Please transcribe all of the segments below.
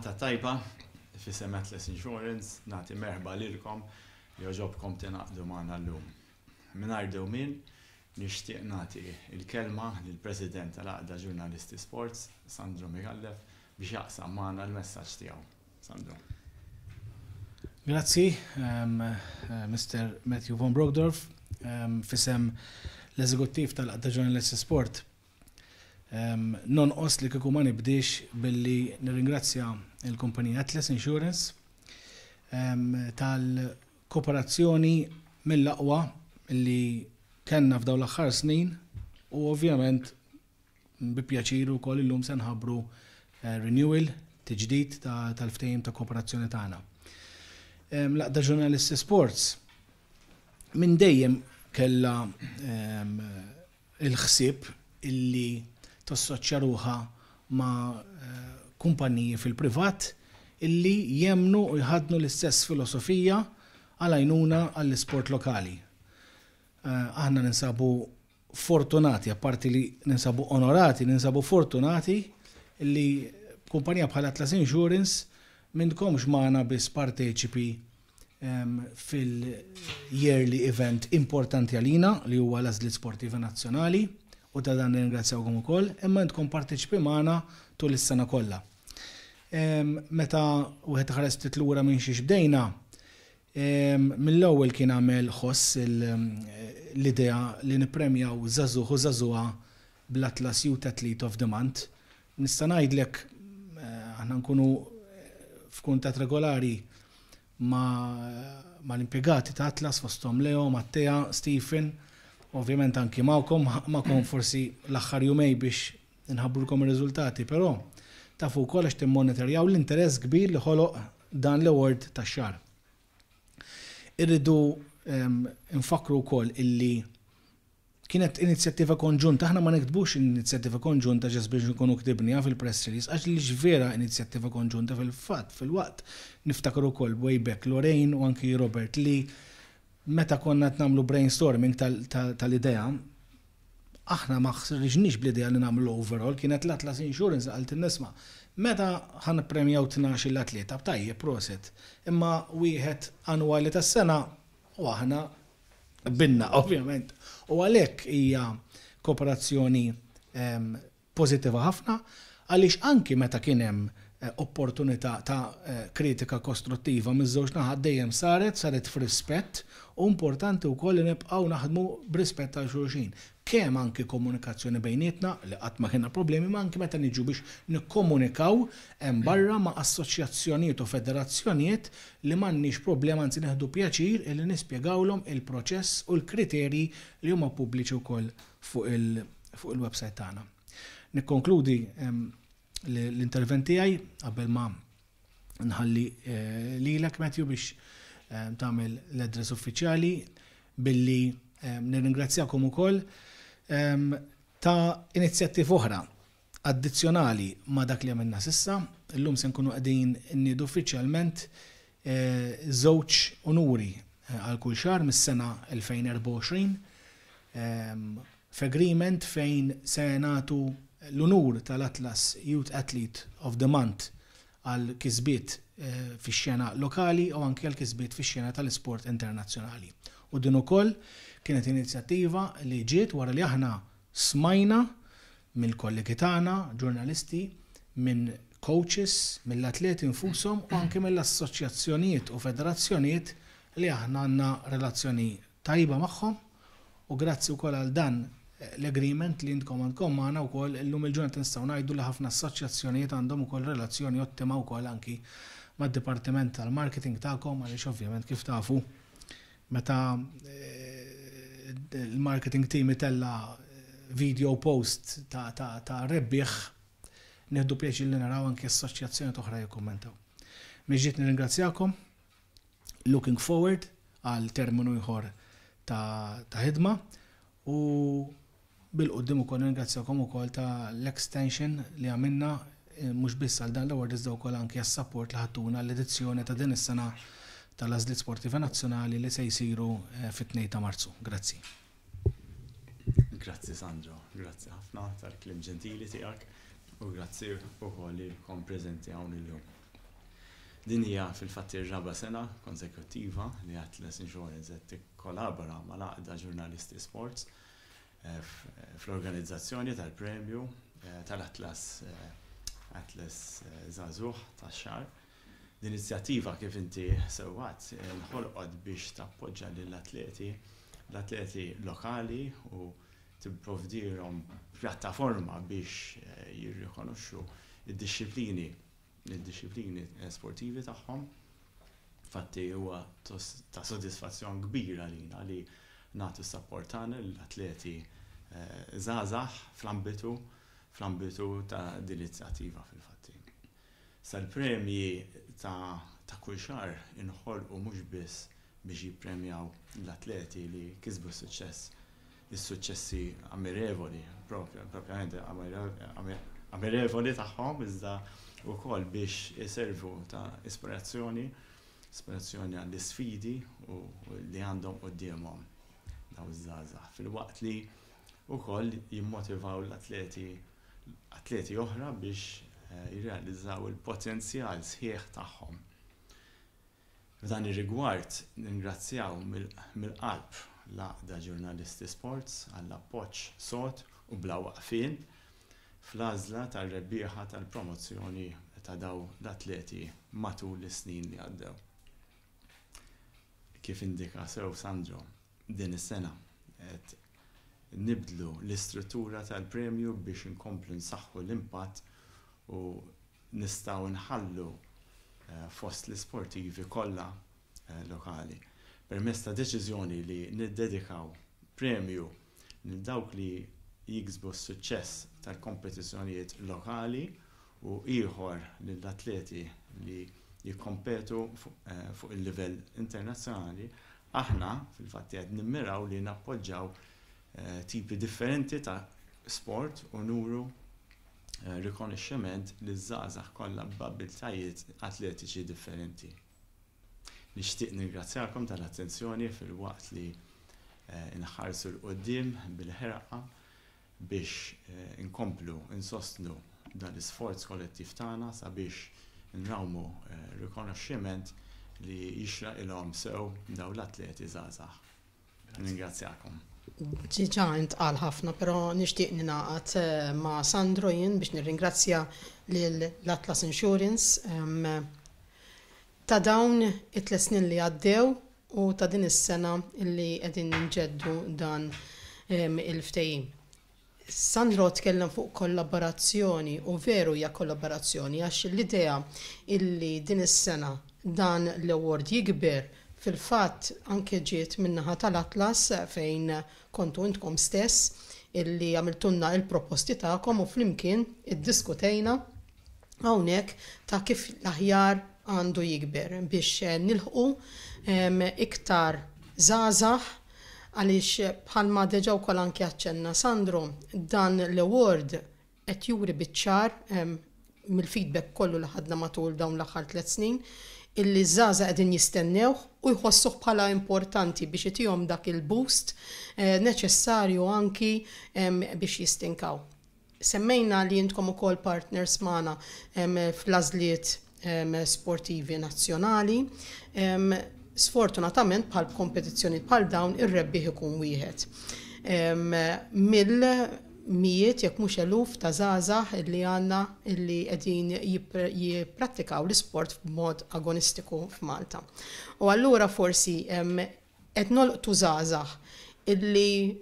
ġurnata tajba fi Semetless Insurance, nati merħba lilkom joġobkom tinaqdu maħna l-lum. Minar dewmin, nishtiq nati il-kelma l-President tal-Aqda Ġurnalisti Sports, Sandro Migallef, biex jaqsam maħna l-messagġ tijaw. Sandro. Grazzi, um, uh, eh, Mr. Matthew von Brogdorf, um, fisem l-eżekuttiv tal-Aqda Ġurnalisti Sport. Um, non os li kikumani ma nibdix billi nirringrazzja il-kumpanija Atlas Insurance tal-kooperazzjoni mill-aqwa li kenna f'daw l-axħar snin u ovvjament bi pjaċiru kol illum se nħabbru eh, renewal tiġdid tal ftejm ta' kooperazzjoni tagħna. Laqda ġurnalisti sports minn dejjem kella il-ħsieb illi tossoċċa ruħa ma' eh, kumpanniji fil-privat illi jemnu u jħadnu l-istess filosofija għal-għajnuna għall-sport lokali. Eh, aħna ninsabu fortunati, apparti li ninsabu onorati, ninsabu fortunati illi kumpanija bħal Atlas Insurance minnkomx xmana bis parteċipi fil-yearly event importanti għalina li huwa l-Azlit Sportiva Nazzjonali u ta' dan ringrazzjawkom ukoll, imma intkom parteċipi maħna tul is-sena kollha. Meta u għet ħares titlura minn xiex bdejna, mill-ewwel kien għamel ħoss l-idea li nipremjaw zazuħu zazuha bl-Atlas Youth Athlete of the Month. Nista' ngħidlek eh, aħna nkunu eh, f'kuntat regolari ma' ma' l-impiegati ta' Atlas fostom Leo, Mattea, Stephen, ovvjament anki ma'kom, kom forsi l-axħar jumej biex nħabburkom il-rizultati, pero tafu wkoll għax timmonitorjaw l-interess kbir li ħoloq dan l-award tax-xar. Irridu nfakru ehm, infakru wkoll illi kienet inizjattiva konġunta, aħna ma nektbux inizjattiva konġunta ġes biex nkunu ktibnija fil-press release, għax li ġvera inizjattiva konġunta fil-fat, fil-waqt. niftakru kol Wayback Lorraine u anki Robert li meta konna namlu brainstorming tal-idea, tal, tal idea aħna ma ħsirġniex bl-idea li nagħmlu overall kienet l-Atlas Insurance għalt nisma. Meta ħan premjaw 12 l-atleta b'tajje proset, imma wieħed annwali tas-sena u aħna binna ovvjament. U għalhekk hija kooperazzjoni ehm, pożittiva ħafna għaliex anki meta kien hemm Eh, opportunità ta' eh, kritika kostruttiva miż-żewġ naħad dejjem saret, saret f'rispett u importanti wkoll li nibqgħu naħdmu b'rispett għal xulxin. Kemm anki komunikazzjoni bejnietna li qatt ma kienna problemi, ma anki meta niġu biex nikkomunikaw hemm mm. barra ma' assoċjazzjonijiet u federazzjonijiet li m'għandniex problema anzi neħdu pjaċir li nispjegawlhom il-proċess u l-kriterji li huma pubbliċi wkoll fuq il-website tagħna. Nikkonkludi l-interventi għaj qabel ma nħalli eh, li l Matthew biex eh, tamil l adres uffiċjali billi eh, nirringrazzjakom ukoll ehm, ta' inizjattiv oħra addizzjonali ma' dak li għamilna sissa, illum se nkunu qegħdin nidu uffiċjalment żewġ onuri għal kull xar mis-sena 2024 ehm, f'agreement fejn se nagħtu l-unur tal-Atlas Youth Athlete of the Month għal kisbiet eh, fi xena lokali u anke għal kisbiet fi xena tal-sport internazzjonali. U din ukoll kienet inizjattiva li ġiet wara li aħna smajna mill-kollegi tagħna, ġurnalisti, minn coaches, mill-atleti nfushom u anke mill-assoċjazzjonijiet u federazzjonijiet li aħna għandna relazzjoni tajba magħhom u grazzi wkoll għal dan l-agreement li jintkom għandkom maħna u kol l-lum il ġunet nistaw najdu li ħafna assoċjazzjonijiet għandhom u kol relazzjoni jottima u koll anki mad dipartiment tal-marketing ta'kom għalix ovvjament kif tafu meta eh, il-marketing team itella eh, video post ta', ta, ta rebbieħ neħdu pieċi li naraw anki assoċjazzjoni toħra Meġġiet nir nirringrazzjakom, looking forward għal terminu jħor ta' ħidma u Bil-qoddim u koll ringrazzjakom u koll ta' l-extension li għamilna eh, mux biss għal dan l-award iżda u koll anki għas-support li ħattuna l-edizzjoni ta' din is-sena tal-azlit sportiva nazzjonali li se jisiru eh, fit-2 ta' marzu. Grazzi. Grazzi Sandro, grazzi ħafna tal-klim ġentili tiegħek u grazzi u li kom prezenti hawn il Din hija fil-fatti raba sena konsekutiva li Atlas Insurance qed tikkolabora ma' laqda ġurnalisti sports Eh, eh, fl-organizzazzjoni tal-premju eh, tal-Atlas Atlas Zazuħ tax-xar. L-inizjattiva kif inti sewwat nħolqod biex tappoġġa lill-atleti, l-atleti lokali u tipprovdirhom pjattaforma biex jirrikonoxxu id-disciplini id-disciplini sportivi tagħhom. Fatti huwa ta' sodisfazzjon kbira lina li Natu s-sapportan l-atleti zazax eh, fl-ambitu fl-ambitu ta' din inizjattiva fil-fatti. Sal-premji ta' kull xar inħolqu mhux biss biex jippremjaw l-atleti li kizbu s-suċess, is suċessi ammirevoli, propjament ammirevoli taħħom, iżda u kol biex jiservu ta' ispirazzjoni, ispirazzjoni għall-sfidi u li għandhom u d-diemom ta' użazah. fil-waqt li wkoll jimmotivaw l-atleti atleti oħra biex eh, jirrealizzaw il-potenzjal sħiħ tagħhom. F'dan ir-rigward ningrazzjaw mill-qalb l-għaqda ġurnalisti sports għall appoġġ sot u bla waqfin fl-għażla tal-rebbieħa tal-promozzjoni ta' daw l-atleti matul is-snin li għaddew. Kif indika sew Sandro, din is-sena qed nibdlu l-istruttura tal-premju biex inkomplu nsaħħu l-impatt u nistgħu nħallu eh, fost l isportivi kollha eh, lokali. Permess ta' deċiżjoni li niddedikaw premju lil dawk li jiksbu s-suċċess tal-kompetizzjonijiet lokali u ieħor lill-atleti li jikkompetu eh, fuq il-livell internazzjonali aħna fil-fatt qed nimmiraw li nappoġġaw eh, tipi differenti ta' sport u nuru eh, rikonixximent li zazax kollha b'abiltajiet atletiċi differenti. Nixtieq ningrazzjakom tal-attenzjoni fil-waqt li eh, inħarsu l-qoddim bil ħeraqa biex inkomplu, insostnu dan l-isforz kollettiv tagħna sabiex nrawmu rikonoxximent li jixra il-om sew daw l-atleti zazax. Ringrazzjakom. Ġiġa għal ħafna, pero nishtiq ninaqat eh, ma' Sandro jien biex nirringrazzja l-Atlas Insurance ehm, ta' dawn it snin li għaddew u ta' din is-sena li qegħdin nġeddu dan ehm, il-ftejim. Sandro tkellem fuq kollaborazzjoni u veru hija kollaborazzjoni għax l-idea illi din is-sena dan l-award jikber fil-fatt anke ġiet minnaħa tal-Atlas fejn kontu intkom stess illi għamiltunna il-proposti ta'kom u flimkien id-diskutejna għawnek ta' kif l-aħjar għandu jikber biex eh, nilħu iktar zazax għalix bħalma deġa kol anke għacċenna Sandro dan l-award għet juri bitċar mill-feedback kollu li ħadna matul dawn l-axar tliet snin illi zaza għedin jistennew u jħossuh bħala importanti biex jtijom dak il-boost eh, neċessarju anki biex jistinkaw. Semmejna li jintkom u kol partners mana fl-azliet sportivi nazzjonali. Sfortunatament bħal kompetizzjoni bħal dawn ir-rebbiħ ikun wieħed. Mill mijiet jekk mhux eluf ta' żgħażagħ li għandna illi qegħdin jipprattikaw l-isport b'mod agonistiku f'Malta. U allura forsi qed nolqtu żgħażagħ illi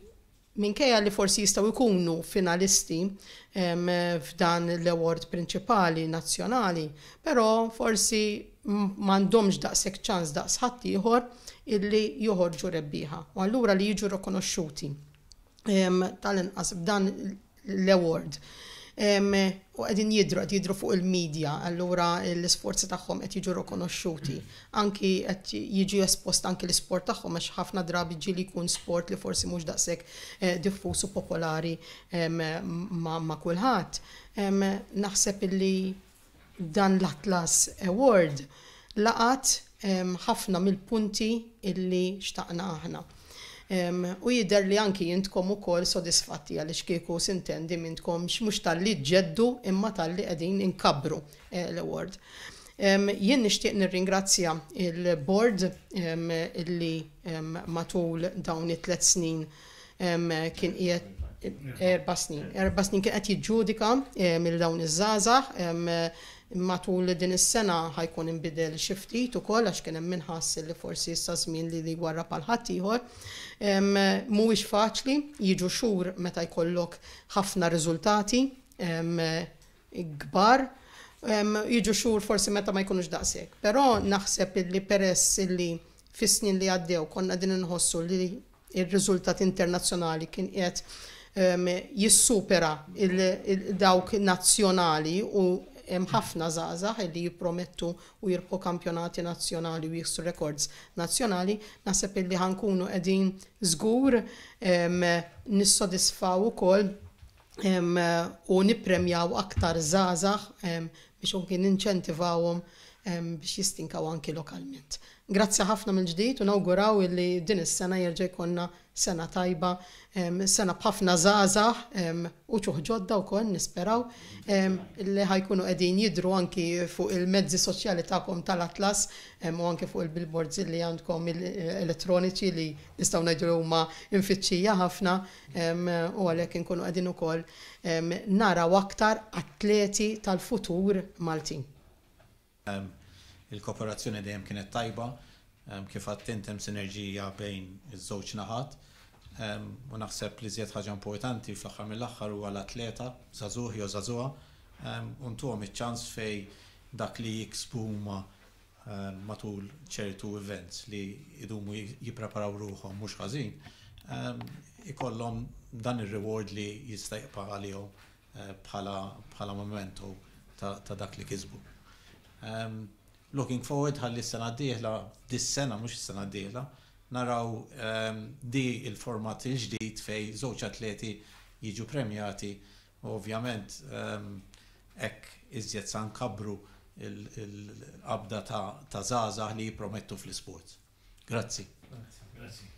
minkejja li forsi jistgħu jkunu finalisti f'dan l-award prinċipali nazzjonali, però forsi m'għandhomx daqshekk ċans daqs ħadd ieħor illi joħorġu rebbieħa. U allura li jiġu rikonoxxuti tal-inqas b'dan l-award. U għedin jidru, għed jidru fuq il-medja, allura l-sforzi tagħhom qed jiġu rikonoxxuti. Anki għed jiġu espost anki l-sport tagħhom għax ħafna drabi ġi li jkun sport li forsi mhux daqshekk eh, diffus u popolari ma' kulħadd. Naħseb illi dan l-Atlas Award laqat ħafna mill-punti illi xtaqna aħna. U jider li anki jintkom u kol sodisfatti għalix kieku sintendi mintkom mux tal-li ġeddu imma tal-li għedin inkabru eh, l-award. Jien nishtiq nirringrazzja il-board illi matul dawn it-tlet snin kien qiegħed erba snin. Erba snin kien qed jiġġudika mill dawn iż-żgħażagħ matul din is-sena ħajkun inbidel xi ftit ukoll għax kien hemm inħass li forsi issa żmien li li warra bħal ħaddieħor, Mhuwiex faċli jiġu xhur meta jkollok ħafna riżultati kbar jiġu xhur forsi meta ma jkunux daqshekk. Però naħseb li peress li fis-snin li għaddew konna din inħossu li il riżultat internazzjonali kien qed jissupera il-dawk nazzjonali u hemm ħafna żgħażagħ li jippromettu u jirbħu kampjonati nazzjonali u jiksu records nazzjonali, naħseb li ħankunu qegħdin żgur nissodisfaw ukoll u nippremjaw aktar żgħażagħ biex unki inċentivawhom biex jistinkaw anki lokalment. Grazzi ħafna mill ġdid u nawguraw li din is-sena jerġa' jkollna sena tajba, sena b'ħafna zaza u ċuħġodda ġodda wkoll nisperaw li ħajkunu qegħdin jidru anki fuq il-mezzi soċjali tagħkom tal-Atlas u anki fuq il-billboards li għandkom elettroniċi li nistgħu ngħidu huma infittxija ħafna u għalhekk inkunu qegħdin ukoll naraw aktar atleti tal-futur Maltin. Il-kooperazzjoni dejjem kienet tajba, kif għattint sinerġija bejn iż-żewġ naħat. U naħseb li żjed ħaġa importanti fl-aħħar mill-aħħar huwa l-atleta, żagħżugħ jew żagħżugħa, u ntuhom iċ-ċans fej dak li jiksbu huma matul ċertu events li idumu jipreparaw ruħom mhux ħażin, ikollhom dan ir-reward li jista' jibqa' għalihom eh, bħala momentu ta' dak li kisbu. Um, looking forward ħalli s-sena d-dihla, dis-sena mux s-sena d naraw um, di il-format il-ġdijt fej zoċ atleti jiġu premjati. Ovvjament, um, ek iżjed san kabru il-qabda il ta', ta zaza li jipromettu fl-sport. Grazzi. Grazzi.